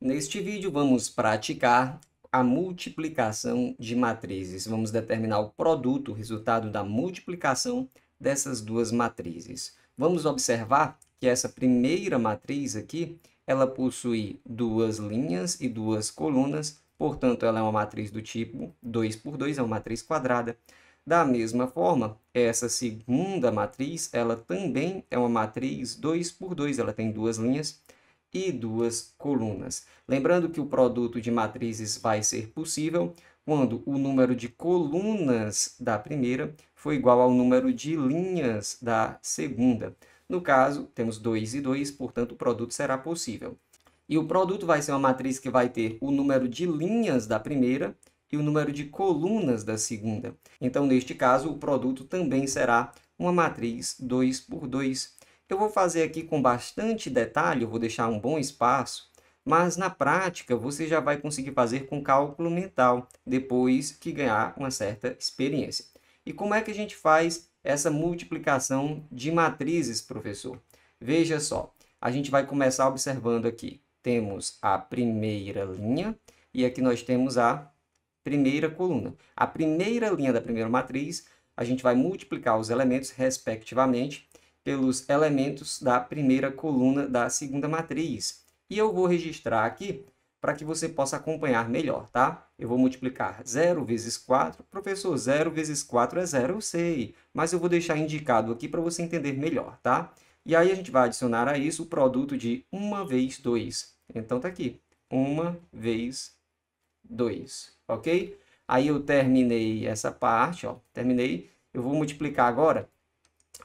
Neste vídeo vamos praticar a multiplicação de matrizes. Vamos determinar o produto, o resultado da multiplicação dessas duas matrizes. Vamos observar que essa primeira matriz aqui, ela possui duas linhas e duas colunas, portanto ela é uma matriz do tipo 2 por 2, é uma matriz quadrada. Da mesma forma, essa segunda matriz, ela também é uma matriz 2 por 2, ela tem duas linhas e duas colunas. Lembrando que o produto de matrizes vai ser possível quando o número de colunas da primeira for igual ao número de linhas da segunda. No caso, temos 2 e 2, portanto, o produto será possível. E o produto vai ser uma matriz que vai ter o número de linhas da primeira e o número de colunas da segunda. Então, neste caso, o produto também será uma matriz 2 por 2, eu vou fazer aqui com bastante detalhe, vou deixar um bom espaço, mas na prática você já vai conseguir fazer com cálculo mental, depois que ganhar uma certa experiência. E como é que a gente faz essa multiplicação de matrizes, professor? Veja só, a gente vai começar observando aqui. Temos a primeira linha e aqui nós temos a primeira coluna. A primeira linha da primeira matriz, a gente vai multiplicar os elementos respectivamente pelos elementos da primeira coluna da segunda matriz. E eu vou registrar aqui para que você possa acompanhar melhor, tá? Eu vou multiplicar 0 vezes 4. Professor, 0 vezes 4 é 0, eu sei, mas eu vou deixar indicado aqui para você entender melhor, tá? E aí a gente vai adicionar a isso o produto de 1 vezes 2. Então está aqui, 1 vezes 2, ok? Aí eu terminei essa parte, ó, terminei. Eu vou multiplicar agora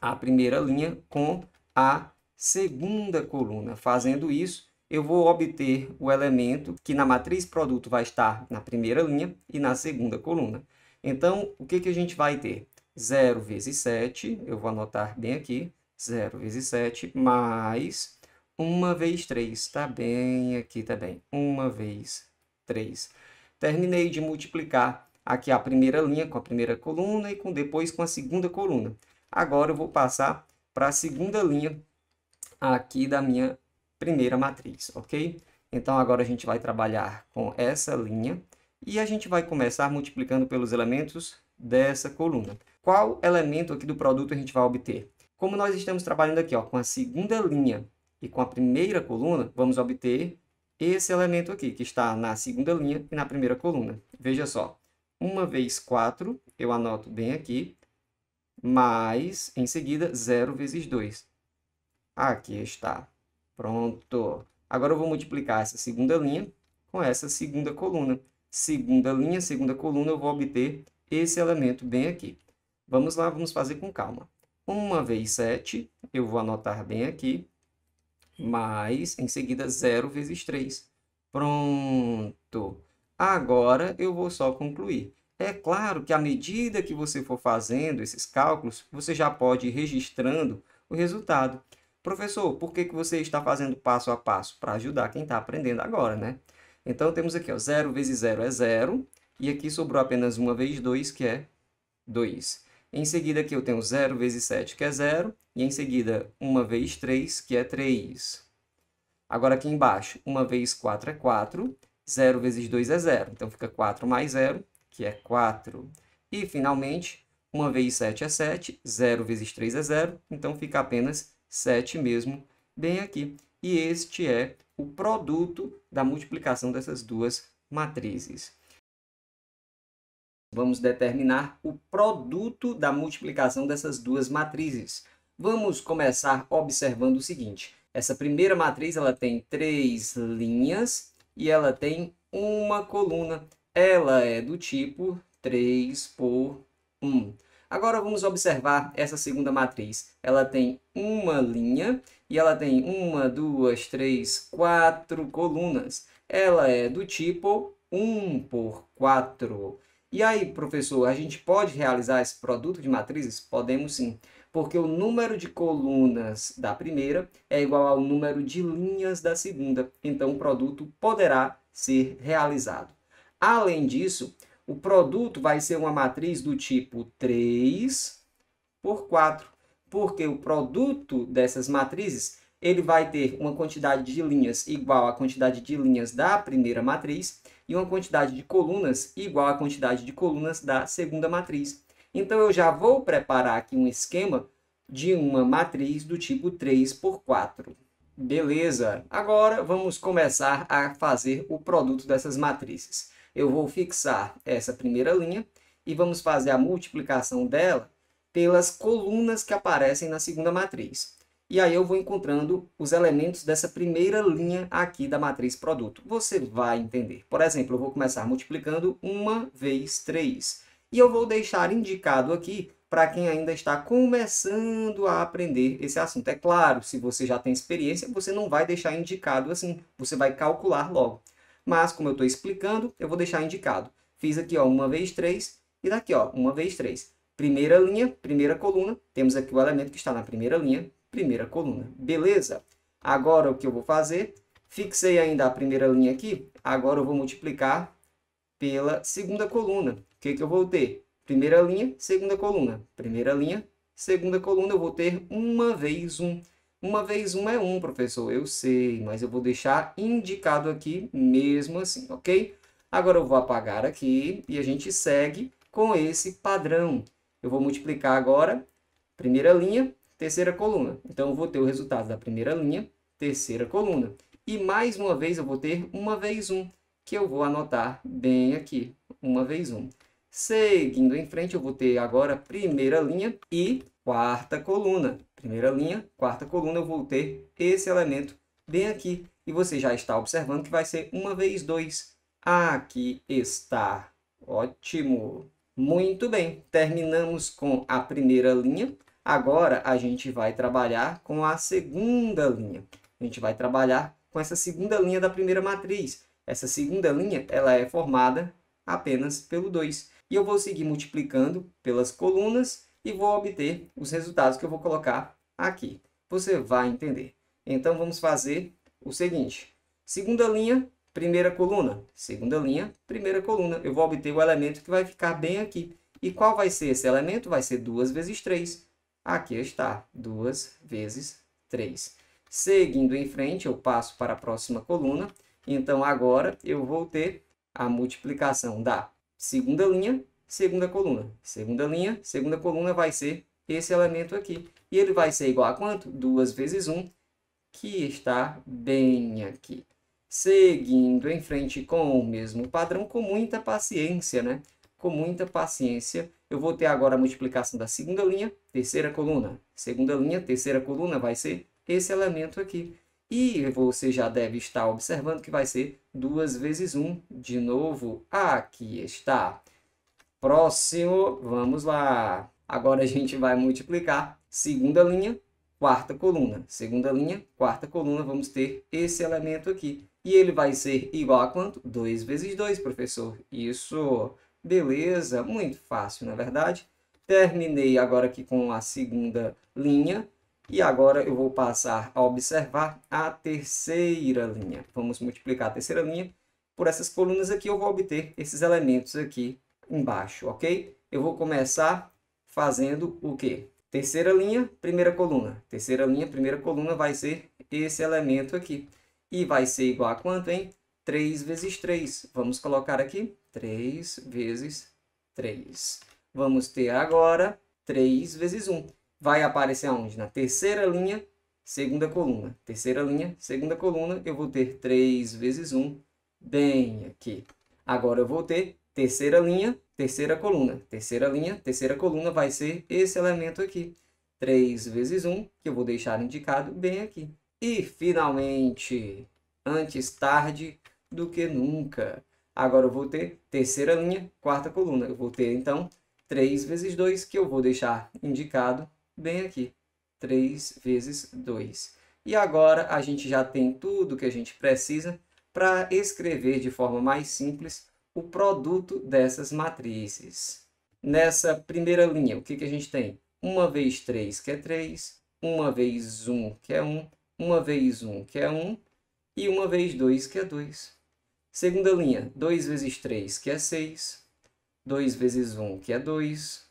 a primeira linha com a segunda coluna. Fazendo isso, eu vou obter o elemento que na matriz produto vai estar na primeira linha e na segunda coluna. Então, o que, que a gente vai ter? 0 vezes 7, eu vou anotar bem aqui, 0 vezes 7, mais 1 vez 3, está bem aqui também, tá 1 vez 3. Terminei de multiplicar aqui a primeira linha com a primeira coluna e com, depois com a segunda coluna. Agora eu vou passar para a segunda linha aqui da minha primeira matriz, ok? Então agora a gente vai trabalhar com essa linha e a gente vai começar multiplicando pelos elementos dessa coluna. Qual elemento aqui do produto a gente vai obter? Como nós estamos trabalhando aqui ó, com a segunda linha e com a primeira coluna, vamos obter esse elemento aqui, que está na segunda linha e na primeira coluna. Veja só, uma vez 4, eu anoto bem aqui, mais, em seguida, 0 vezes 2. Aqui está. Pronto. Agora eu vou multiplicar essa segunda linha com essa segunda coluna. Segunda linha, segunda coluna, eu vou obter esse elemento bem aqui. Vamos lá, vamos fazer com calma. 1 vezes 7, eu vou anotar bem aqui, mais, em seguida, 0 vezes 3. Pronto! Agora eu vou só concluir. É claro que à medida que você for fazendo esses cálculos, você já pode ir registrando o resultado. Professor, por que, que você está fazendo passo a passo? Para ajudar quem está aprendendo agora, né? Então, temos aqui, 0 vezes 0 é 0, e aqui sobrou apenas 1 vezes 2, que é 2. Em seguida, aqui eu tenho 0 vezes 7, que é 0, e em seguida, 1 vezes 3, que é 3. Agora, aqui embaixo, 1 é vezes 4 é 4, 0 vezes 2 é 0, então fica 4 mais 0, que é 4. E, finalmente, 1 vezes 7 é 7, 0 vezes 3 é 0, então fica apenas 7 mesmo bem aqui. E este é o produto da multiplicação dessas duas matrizes. Vamos determinar o produto da multiplicação dessas duas matrizes. Vamos começar observando o seguinte. Essa primeira matriz ela tem três linhas e ela tem uma coluna ela é do tipo 3 por 1. Agora vamos observar essa segunda matriz. Ela tem uma linha e ela tem uma, duas, três, quatro colunas. Ela é do tipo 1 por 4. E aí, professor, a gente pode realizar esse produto de matrizes? Podemos sim, porque o número de colunas da primeira é igual ao número de linhas da segunda. Então, o produto poderá ser realizado. Além disso, o produto vai ser uma matriz do tipo 3 por 4, porque o produto dessas matrizes ele vai ter uma quantidade de linhas igual à quantidade de linhas da primeira matriz e uma quantidade de colunas igual à quantidade de colunas da segunda matriz. Então, eu já vou preparar aqui um esquema de uma matriz do tipo 3 por 4. Beleza! Agora, vamos começar a fazer o produto dessas matrizes eu vou fixar essa primeira linha e vamos fazer a multiplicação dela pelas colunas que aparecem na segunda matriz. E aí eu vou encontrando os elementos dessa primeira linha aqui da matriz produto. Você vai entender. Por exemplo, eu vou começar multiplicando 1 vezes 3. E eu vou deixar indicado aqui para quem ainda está começando a aprender esse assunto. É claro, se você já tem experiência, você não vai deixar indicado assim, você vai calcular logo mas como eu estou explicando, eu vou deixar indicado. Fiz aqui ó, uma vez 3 e daqui ó, uma vez 3. Primeira linha, primeira coluna, temos aqui o elemento que está na primeira linha, primeira coluna. Beleza? Agora o que eu vou fazer? Fixei ainda a primeira linha aqui, agora eu vou multiplicar pela segunda coluna. O que, que eu vou ter? Primeira linha, segunda coluna. Primeira linha, segunda coluna, eu vou ter uma vez 1. Um. Uma vez um é um, professor, eu sei, mas eu vou deixar indicado aqui mesmo assim, ok? Agora eu vou apagar aqui e a gente segue com esse padrão. Eu vou multiplicar agora primeira linha, terceira coluna. Então eu vou ter o resultado da primeira linha, terceira coluna. E mais uma vez eu vou ter uma vez um, que eu vou anotar bem aqui, uma vez um. Seguindo em frente, eu vou ter agora primeira linha e quarta coluna primeira linha, quarta coluna, eu vou ter esse elemento bem aqui. E você já está observando que vai ser uma vez 2. Aqui está. Ótimo. Muito bem. Terminamos com a primeira linha. Agora, a gente vai trabalhar com a segunda linha. A gente vai trabalhar com essa segunda linha da primeira matriz. Essa segunda linha ela é formada apenas pelo 2. E eu vou seguir multiplicando pelas colunas e vou obter os resultados que eu vou colocar aqui. Você vai entender. Então, vamos fazer o seguinte. Segunda linha, primeira coluna. Segunda linha, primeira coluna. Eu vou obter o elemento que vai ficar bem aqui. E qual vai ser esse elemento? Vai ser 2 vezes 3. Aqui está, 2 vezes 3. Seguindo em frente, eu passo para a próxima coluna. Então, agora eu vou ter a multiplicação da segunda linha segunda coluna. Segunda linha, segunda coluna vai ser esse elemento aqui. E ele vai ser igual a quanto? 2 vezes 1, que está bem aqui. Seguindo em frente com o mesmo padrão, com muita paciência, né? Com muita paciência, eu vou ter agora a multiplicação da segunda linha, terceira coluna. Segunda linha, terceira coluna vai ser esse elemento aqui. E você já deve estar observando que vai ser 2 vezes 1. De novo, aqui está. Próximo, vamos lá. Agora a gente vai multiplicar segunda linha, quarta coluna. Segunda linha, quarta coluna, vamos ter esse elemento aqui. E ele vai ser igual a quanto? 2 vezes 2, professor. Isso, beleza, muito fácil, na é verdade. Terminei agora aqui com a segunda linha. E agora eu vou passar a observar a terceira linha. Vamos multiplicar a terceira linha. Por essas colunas aqui eu vou obter esses elementos aqui um baixo, ok? Eu vou começar fazendo o quê? Terceira linha, primeira coluna. Terceira linha, primeira coluna vai ser esse elemento aqui. E vai ser igual a quanto, hein? 3 vezes 3. Vamos colocar aqui 3 vezes 3. Vamos ter agora 3 vezes 1. Vai aparecer aonde? Na terceira linha, segunda coluna. Terceira linha, segunda coluna, eu vou ter 3 vezes 1 bem aqui. Agora eu vou ter terceira linha, terceira coluna. Terceira linha, terceira coluna vai ser esse elemento aqui. 3 vezes 1, que eu vou deixar indicado bem aqui. E, finalmente, antes tarde do que nunca. Agora eu vou ter terceira linha, quarta coluna. Eu vou ter, então, 3 vezes 2, que eu vou deixar indicado bem aqui. 3 vezes 2. E agora a gente já tem tudo que a gente precisa para escrever de forma mais simples o produto dessas matrizes. Nessa primeira linha, o que, que a gente tem? 1 vezes 3, que é 3, 1 vezes 1, que é 1, 1 vezes 1, que é 1, e 1 vezes 2, que é 2. Segunda linha, 2 vezes 3, que é 6, 2 vezes 1, que é 2,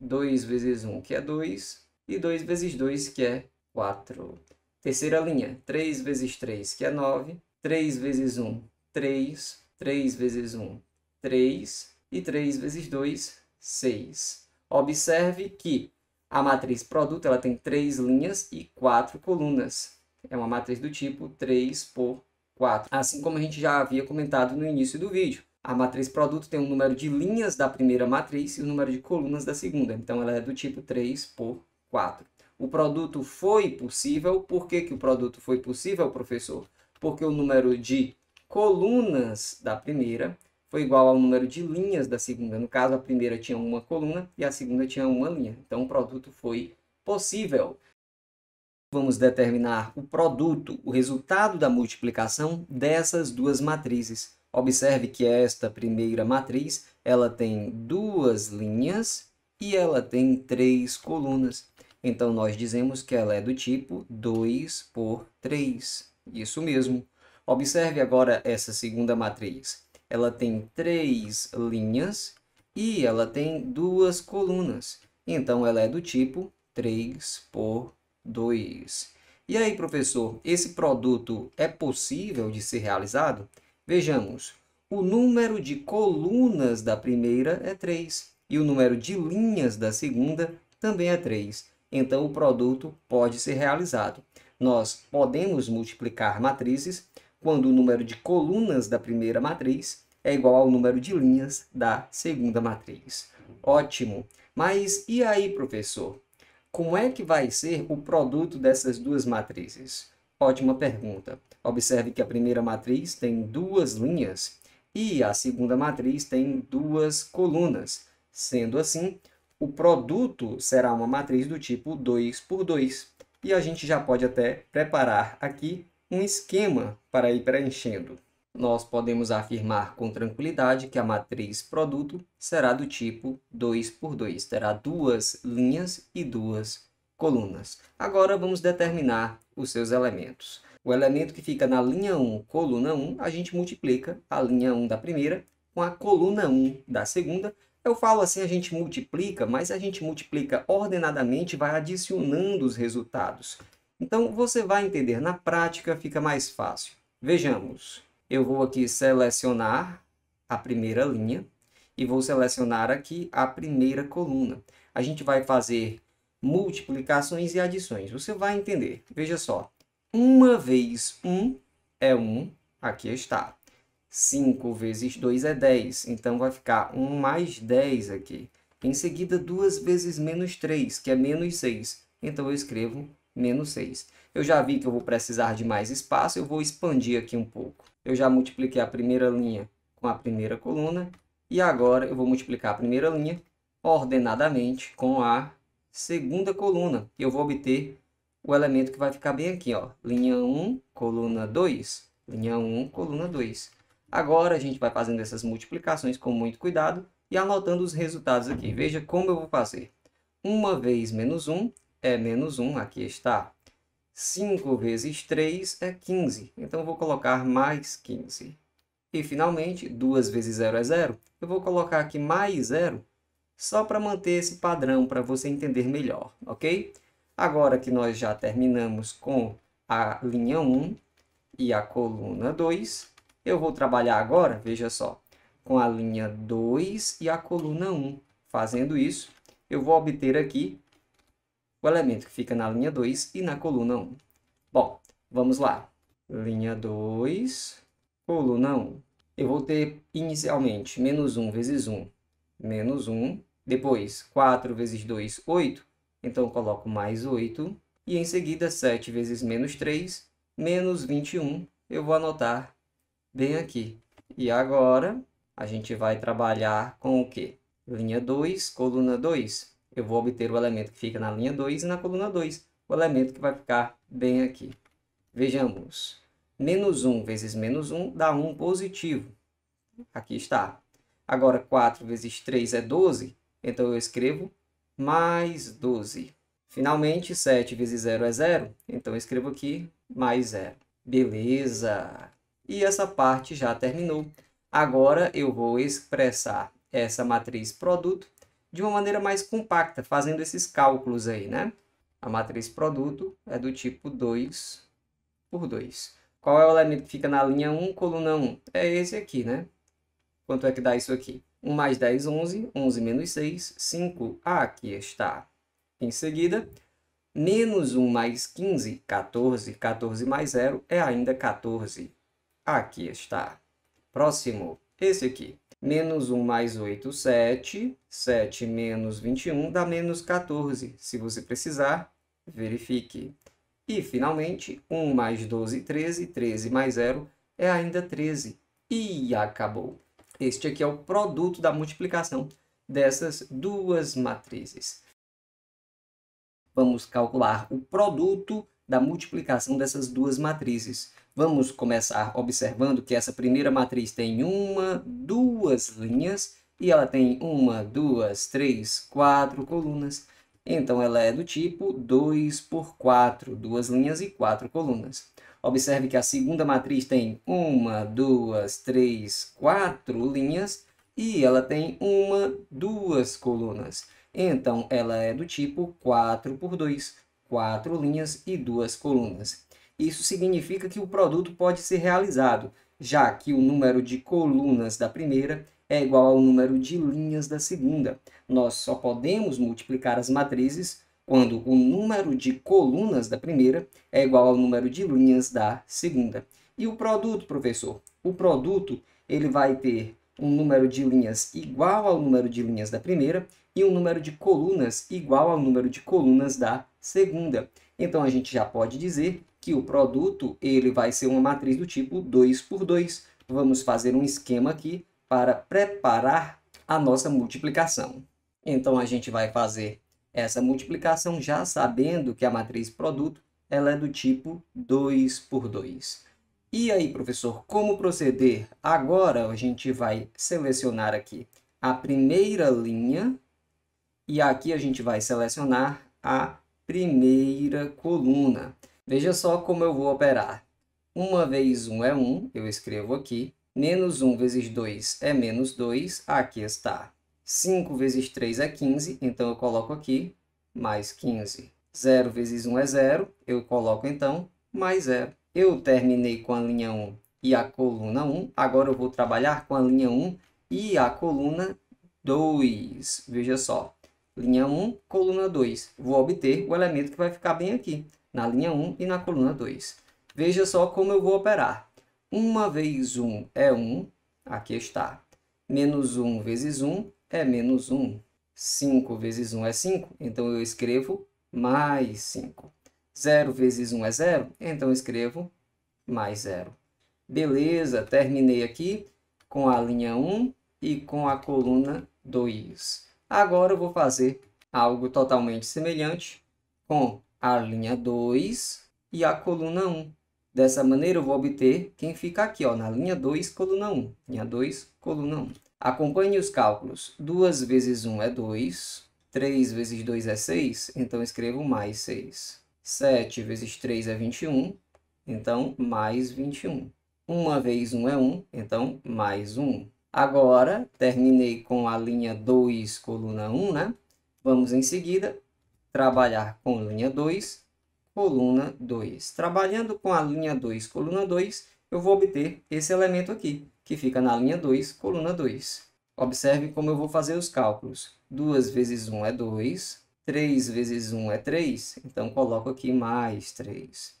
2 vezes 1, que é 2, e 2 vezes 2, que é 4. Terceira linha, 3 vezes 3, que é 9, 3 vezes 1, 3, 3 vezes 1, 3. E 3 vezes 2, 6. Observe que a matriz produto ela tem 3 linhas e 4 colunas. É uma matriz do tipo 3 por 4. Assim como a gente já havia comentado no início do vídeo. A matriz produto tem o um número de linhas da primeira matriz e o um número de colunas da segunda. Então, ela é do tipo 3 por 4. O produto foi possível. Por que, que o produto foi possível, professor? Porque o número de colunas da primeira foi igual ao número de linhas da segunda. No caso, a primeira tinha uma coluna e a segunda tinha uma linha. Então, o produto foi possível. Vamos determinar o produto, o resultado da multiplicação dessas duas matrizes. Observe que esta primeira matriz, ela tem duas linhas e ela tem três colunas. Então, nós dizemos que ela é do tipo 2 por 3. Isso mesmo. Observe agora essa segunda matriz. Ela tem três linhas e ela tem duas colunas. Então, ela é do tipo 3 por 2. E aí, professor, esse produto é possível de ser realizado? Vejamos, o número de colunas da primeira é 3 e o número de linhas da segunda também é 3. Então, o produto pode ser realizado. Nós podemos multiplicar matrizes quando o número de colunas da primeira matriz é igual ao número de linhas da segunda matriz. Ótimo! Mas e aí, professor? Como é que vai ser o produto dessas duas matrizes? Ótima pergunta. Observe que a primeira matriz tem duas linhas e a segunda matriz tem duas colunas. Sendo assim, o produto será uma matriz do tipo 2 por 2. E a gente já pode até preparar aqui um esquema para ir preenchendo. Nós podemos afirmar com tranquilidade que a matriz produto será do tipo 2 por 2, terá duas linhas e duas colunas. Agora vamos determinar os seus elementos. O elemento que fica na linha 1, coluna 1, a gente multiplica a linha 1 da primeira com a coluna 1 da segunda. Eu falo assim, a gente multiplica, mas a gente multiplica ordenadamente, vai adicionando os resultados. Então você vai entender na prática, fica mais fácil. Vejamos. Eu vou aqui selecionar a primeira linha e vou selecionar aqui a primeira coluna. A gente vai fazer multiplicações e adições. Você vai entender. Veja só. Uma vez um é um. Aqui está. 5 vezes 2 é 10, então vai ficar 1 mais 10 aqui. Em seguida, 2 vezes menos 3, que é menos 6. Então, eu escrevo menos 6. Eu já vi que eu vou precisar de mais espaço, eu vou expandir aqui um pouco. Eu já multipliquei a primeira linha com a primeira coluna, e agora eu vou multiplicar a primeira linha ordenadamente com a segunda coluna. eu vou obter o elemento que vai ficar bem aqui, ó, linha 1, coluna 2, linha 1, coluna 2. Agora a gente vai fazendo essas multiplicações com muito cuidado e anotando os resultados aqui. Veja como eu vou fazer. 1 vez menos 1 é menos 1, aqui está. 5 vezes 3 é 15, então vou colocar mais 15. E, finalmente, 2 vezes 0 é 0. Eu vou colocar aqui mais 0, só para manter esse padrão, para você entender melhor, ok? Agora que nós já terminamos com a linha 1 e a coluna 2, eu vou trabalhar agora, veja só, com a linha 2 e a coluna 1. Fazendo isso, eu vou obter aqui o elemento que fica na linha 2 e na coluna 1. Bom, vamos lá. Linha 2, coluna 1. Eu vou ter inicialmente menos 1 vezes 1, menos 1. Depois, 4 vezes 2, 8. Então, eu coloco mais 8. E em seguida, 7 vezes menos 3, menos 21. Eu vou anotar bem aqui. E agora, a gente vai trabalhar com o quê? Linha 2, coluna 2 eu vou obter o elemento que fica na linha 2 e na coluna 2, o elemento que vai ficar bem aqui. Vejamos, menos 1 vezes menos 1 dá 1 positivo. Aqui está. Agora, 4 vezes 3 é 12, então eu escrevo mais 12. Finalmente, 7 vezes 0 é 0, então eu escrevo aqui mais 0. Beleza! E essa parte já terminou. Agora eu vou expressar essa matriz produto de uma maneira mais compacta, fazendo esses cálculos aí, né? A matriz produto é do tipo 2 por 2. Qual é o elemento que fica na linha 1, coluna 1? É esse aqui, né? Quanto é que dá isso aqui? 1 mais 10, 11. 11 menos 6, 5. Ah, aqui está. Em seguida, menos 1 mais 15, 14. 14 mais 0 é ainda 14. Aqui está. Próximo esse aqui. Menos 1 mais 8, 7. 7 menos 21 dá menos 14. Se você precisar, verifique. E, finalmente, 1 mais 12, 13. 13 mais 0 é ainda 13. E acabou. Este aqui é o produto da multiplicação dessas duas matrizes. Vamos calcular o produto da multiplicação dessas duas matrizes. Vamos começar observando que essa primeira matriz tem uma, duas linhas e ela tem uma, duas, três, quatro colunas. Então, ela é do tipo 2 por 4, duas linhas e quatro colunas. Observe que a segunda matriz tem uma, duas, três, quatro linhas e ela tem uma, duas colunas. Então, ela é do tipo 4 por 2, quatro linhas e duas colunas. Isso significa que o produto pode ser realizado, já que o número de colunas da primeira é igual ao número de linhas da segunda. Nós só podemos multiplicar as matrizes quando o número de colunas da primeira é igual ao número de linhas da segunda. E o produto, professor? O produto ele vai ter um número de linhas igual ao número de linhas da primeira e um número de colunas igual ao número de colunas da segunda. Então, a gente já pode dizer que o produto ele vai ser uma matriz do tipo 2 por 2. Vamos fazer um esquema aqui para preparar a nossa multiplicação. Então, a gente vai fazer essa multiplicação já sabendo que a matriz produto ela é do tipo 2 por 2. E aí, professor, como proceder? Agora, a gente vai selecionar aqui a primeira linha e aqui a gente vai selecionar a primeira coluna. Veja só como eu vou operar. 1 vezes 1 é 1, eu escrevo aqui. Menos 1 vezes 2 é menos 2, aqui está. 5 vezes 3 é 15, então eu coloco aqui mais 15. 0 vezes 1 é 0, eu coloco então mais 0. Eu terminei com a linha 1 e a coluna 1, agora eu vou trabalhar com a linha 1 e a coluna 2. Veja só, linha 1, coluna 2. Vou obter o elemento que vai ficar bem aqui, na linha 1 e na coluna 2. Veja só como eu vou operar. 1 vezes 1 é 1, aqui está. Menos 1 vezes 1 é menos 1. 5 vezes 1 é 5, então eu escrevo mais 5. 0 vezes 1 é 0, então eu escrevo mais 0. Beleza, terminei aqui com a linha 1 e com a coluna 2. Agora eu vou fazer algo totalmente semelhante com a linha 2 e a coluna 1. Dessa maneira eu vou obter quem fica aqui ó, na linha 2, coluna 1. Linha 2, coluna 1. Acompanhe os cálculos. 2 vezes 1 é 2. 3 vezes 2 é 6, então escrevo mais 6. 7 vezes 3 é 21, então mais 21. 1 vezes 1 é 1, então mais 1. Agora, terminei com a linha 2, coluna 1, né? Vamos em seguida trabalhar com linha 2, coluna 2. Trabalhando com a linha 2, coluna 2, eu vou obter esse elemento aqui, que fica na linha 2, coluna 2. Observe como eu vou fazer os cálculos. 2 vezes 1 é 2, 3 vezes 1 é 3, então coloco aqui mais 3.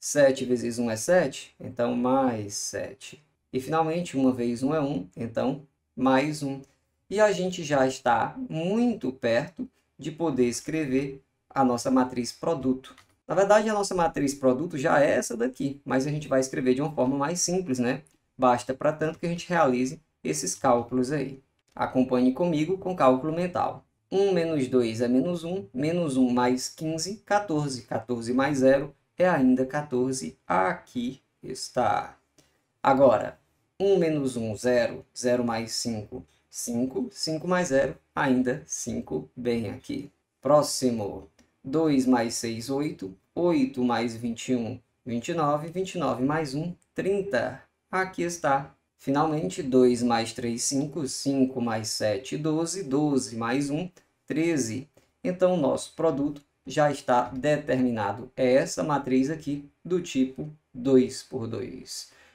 7 vezes 1 é 7, então mais 7. E finalmente, uma vez um é um, então mais um. E a gente já está muito perto de poder escrever a nossa matriz produto. Na verdade, a nossa matriz produto já é essa daqui, mas a gente vai escrever de uma forma mais simples, né? Basta para tanto que a gente realize esses cálculos aí. Acompanhe comigo com cálculo mental. 1 menos 2 é menos 1, menos 1 mais 15, 14. 14 mais 0 é ainda 14. Aqui está. Agora, 1 menos 1, 0. 0 mais 5, 5. 5 mais 0, ainda 5, bem aqui. Próximo, 2 mais 6, 8. 8 mais 21, 29. 29 mais 1, 30. Aqui está. Finalmente, 2 mais 3, 5. 5 mais 7, 12. 12 mais 1, 13. Então, o nosso produto já está determinado. É essa matriz aqui do tipo 2 por 2.